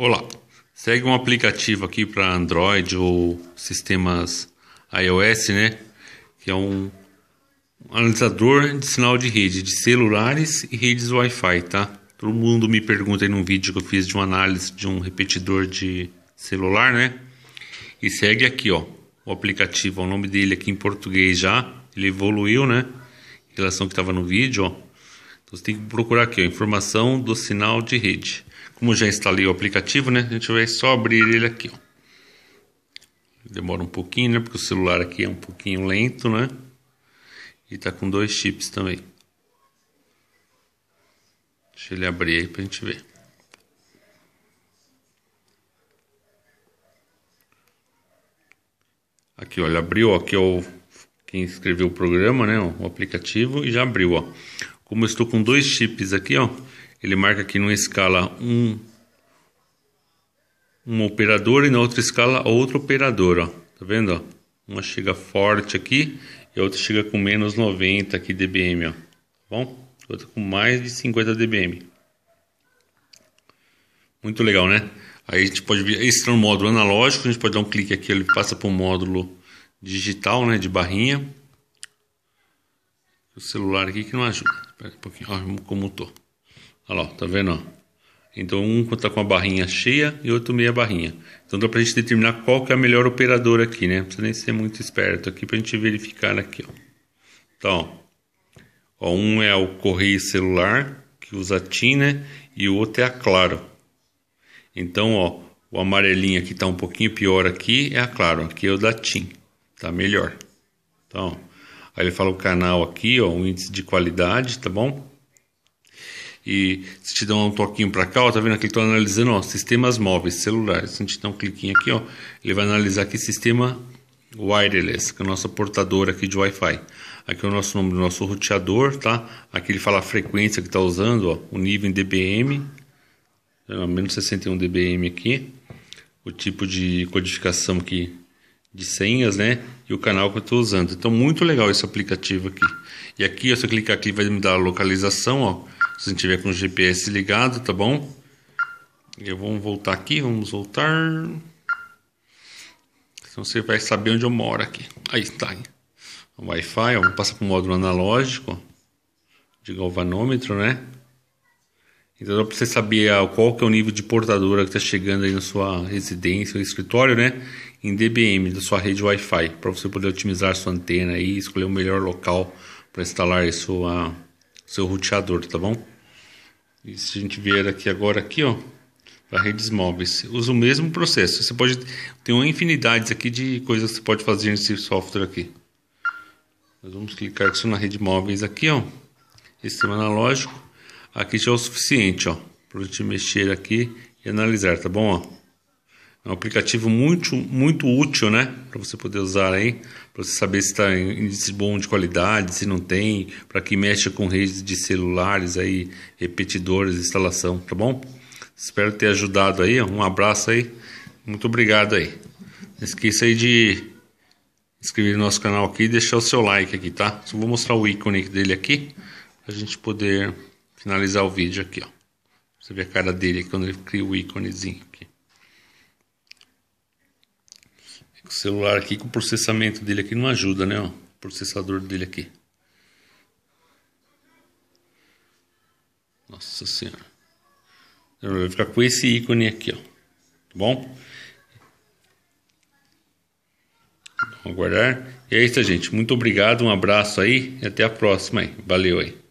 Olá, segue um aplicativo aqui para Android ou sistemas iOS, né? Que é um analisador de sinal de rede de celulares e redes Wi-Fi, tá? Todo mundo me pergunta aí num vídeo que eu fiz de uma análise de um repetidor de celular, né? E segue aqui, ó, o aplicativo, o nome dele aqui em português já, ele evoluiu, né? Em relação ao que estava no vídeo, ó. Então você tem que procurar aqui, ó, informação do sinal de rede. Como já instalei o aplicativo, né? A gente vai só abrir ele aqui, ó. Demora um pouquinho, né? Porque o celular aqui é um pouquinho lento, né? E tá com dois chips também. Deixa ele abrir aí pra gente ver. Aqui, olha, abriu, ó, aqui é o quem escreveu o programa, né, o aplicativo e já abriu, ó. Como eu estou com dois chips aqui, ó, ele marca aqui numa escala um, um operador e na outra escala outro operador, ó. Tá vendo, ó? Uma chega forte aqui e a outra chega com menos 90 aqui dBm, ó. Tá bom? outra com mais de 50 dBm. Muito legal, né? Aí a gente pode ver, esse é um módulo analógico, a gente pode dar um clique aqui, ele passa para o módulo digital, né, de barrinha. O celular aqui que não ajuda. Espera um pouquinho, ó, como tô. Olha lá, tá vendo? Então um está com a barrinha cheia e outro meia barrinha. Então dá para a gente determinar qual que é a melhor operadora aqui, né? Não precisa nem ser muito esperto aqui para a gente verificar aqui. Ó. Então, ó, um é o Correio Celular, que usa a TIM, né? E o outro é a Claro. Então, ó, o amarelinho aqui está um pouquinho pior aqui, é a Claro. Aqui é o da TIM, tá melhor. Então, aí ele fala o canal aqui, ó, o índice de qualidade, tá bom? e se te dão um toquinho para cá, ó, tá vendo aqui que estou analisando, ó, sistemas móveis, celulares. Se a gente dá um cliquinho aqui, ó, ele vai analisar aqui sistema wireless, que é a nossa portadora aqui de Wi-Fi. Aqui é o nosso nome do nosso roteador, tá? Aqui ele fala a frequência que está usando, ó, o nível em dBm, é, menos 61 dBm aqui. O tipo de codificação aqui de senhas, né? E o canal que eu estou usando. Então, muito legal esse aplicativo aqui. E aqui, se eu clicar aqui, vai me dar a localização, ó se tiver com o GPS ligado, tá bom? Eu vou voltar aqui, vamos voltar. Então você vai saber onde eu moro aqui. Aí está. O Wi-Fi, vamos passar para o módulo analógico de galvanômetro, né? Então dá para você saber ah, qual que é o nível de portadora que está chegando aí na sua residência ou escritório, né? Em DBM da sua rede Wi-Fi, para você poder otimizar sua antena e escolher o melhor local para instalar a sua seu roteador, tá bom? E se a gente vier aqui agora aqui, ó, para redes móveis, usa o mesmo processo. Você pode tem uma infinidade aqui de coisas que você pode fazer nesse software aqui. Nós vamos clicar aqui na rede móveis aqui, ó. sistema analógico aqui já é o suficiente, ó, para a gente mexer aqui e analisar, tá bom, ó? É um aplicativo muito, muito útil, né? Para você poder usar aí, para você saber se está em índice bom de qualidade, se não tem, para quem mexe com redes de celulares aí, repetidores, instalação, tá bom? Espero ter ajudado aí, um abraço aí, muito obrigado aí. Não esqueça aí de inscrever no nosso canal aqui e deixar o seu like aqui, tá? Só vou mostrar o ícone dele aqui, pra gente poder finalizar o vídeo aqui, ó. Você vê a cara dele quando ele cria o íconezinho aqui. O celular aqui com o processamento dele aqui não ajuda, né? O processador dele aqui. Nossa senhora. Ele vai ficar com esse ícone aqui, ó. Tá bom? Vamos aguardar. E é isso, gente. Muito obrigado, um abraço aí e até a próxima aí. Valeu aí.